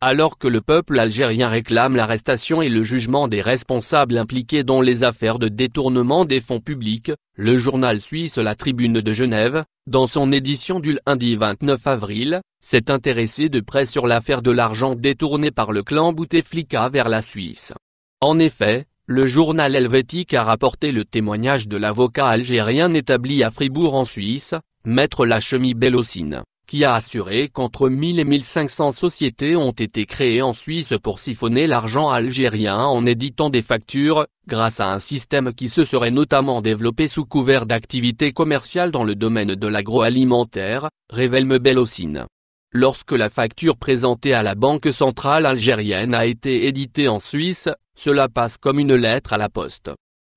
alors que le peuple algérien réclame l'arrestation et le jugement des responsables impliqués dans les affaires de détournement des fonds publics, le journal suisse La Tribune de Genève, dans son édition du lundi 29 avril, s'est intéressé de près sur l'affaire de l'argent détourné par le clan Bouteflika vers la Suisse. En effet, le journal helvétique a rapporté le témoignage de l'avocat algérien établi à Fribourg en Suisse, Maître Lachemi Bellocine qui a assuré qu'entre 1000 et 1500 sociétés ont été créées en Suisse pour siphonner l'argent algérien en éditant des factures, grâce à un système qui se serait notamment développé sous couvert d'activités commerciales dans le domaine de l'agroalimentaire, révèle Mebelocine. Lorsque la facture présentée à la Banque centrale algérienne a été éditée en Suisse, cela passe comme une lettre à la poste.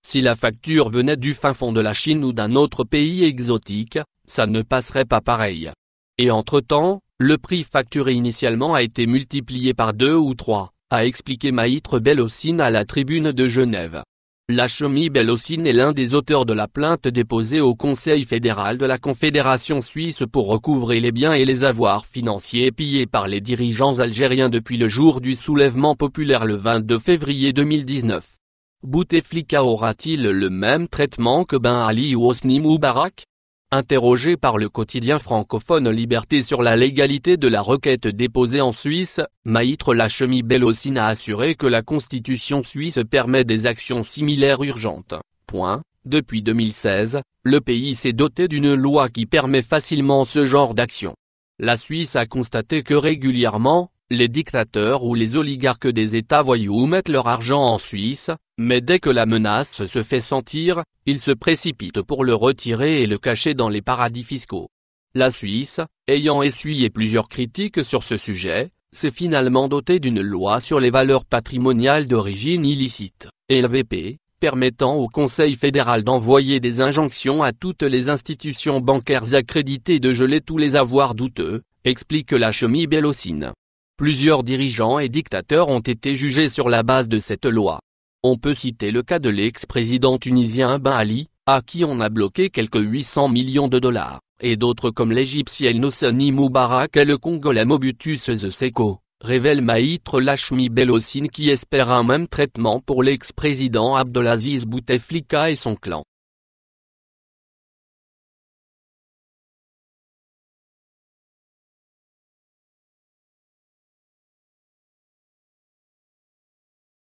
Si la facture venait du fin fond de la Chine ou d'un autre pays exotique, ça ne passerait pas pareil. Et entre-temps, le prix facturé initialement a été multiplié par deux ou trois, a expliqué Maître Bellossine à la tribune de Genève. La Lachemi Bellossine est l'un des auteurs de la plainte déposée au Conseil fédéral de la Confédération suisse pour recouvrer les biens et les avoirs financiers pillés par les dirigeants algériens depuis le jour du soulèvement populaire le 22 février 2019. Bouteflika aura-t-il le même traitement que Ben Ali ou ou Moubarak Interrogé par le quotidien francophone Liberté sur la légalité de la requête déposée en Suisse, Maître Lachemie Bellocine a assuré que la constitution suisse permet des actions similaires urgentes. Depuis 2016, le pays s'est doté d'une loi qui permet facilement ce genre d'action. La Suisse a constaté que régulièrement, les dictateurs ou les oligarques des États voyous mettent leur argent en Suisse, mais dès que la menace se fait sentir, il se précipite pour le retirer et le cacher dans les paradis fiscaux. La Suisse, ayant essuyé plusieurs critiques sur ce sujet, s'est finalement dotée d'une loi sur les valeurs patrimoniales d'origine illicite, LVP, permettant au Conseil fédéral d'envoyer des injonctions à toutes les institutions bancaires accréditées de geler tous les avoirs douteux, explique la chemise Bellocine. Plusieurs dirigeants et dictateurs ont été jugés sur la base de cette loi. On peut citer le cas de l'ex-président tunisien Ben Ali, à qui on a bloqué quelques 800 millions de dollars, et d'autres comme l'égyptienne Hosni Moubarak et le congolais Mobutus Seko, révèle Maître Lachmi Belossine qui espère un même traitement pour l'ex-président Abdelaziz Bouteflika et son clan.